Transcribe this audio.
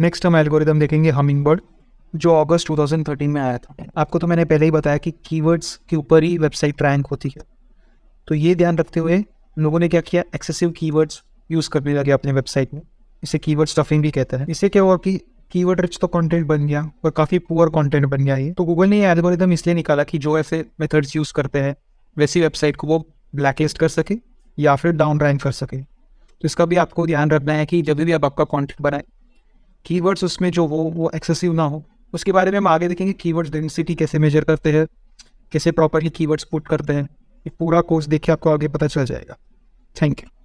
next हम algorithm देखेंगे humming bird जो अगस्त 2013 में आया था आपको तो मैंने पहले ही बताया कि कीवर्ड्स के ऊपर ही वेबसाइट रैंक होती है तो ये ध्यान रखते हुए लोगों ने क्या किया एक्सेसिव कीवर्ड्स यूज़ करने लगे अपने वेबसाइट में इसे कीवर्ड स्टफिंग भी कहते हैं इससे क्या हुआ कि कीवर्ड रिच तो कंटेंट बन गया और काफ़ी पुअर कंटेंट बन गया ये तो गूगल ने ये एल्गोरिदम इसलिए निकाला कि जो ऐसे मेथड्स यूज़ करते हैं वैसी वेबसाइट को वो ब्लैकलिस्ट कर सके या फिर डाउन रैंक कर सके तो इसका भी आपको ध्यान रखना है कि जब भी आप आपका कॉन्टेंट बनाएं कीवर्ड्स उसमें जो वो वो एक्सेसिव ना हो उसके बारे में हम आगे देखेंगे कीवर्ड्स डेंसिटी कैसे मेजर करते हैं कैसे प्रॉपरली कीवर्ड्स पुट करते हैं ये पूरा कोर्स देखिए आपको आगे पता चल जाएगा थैंक यू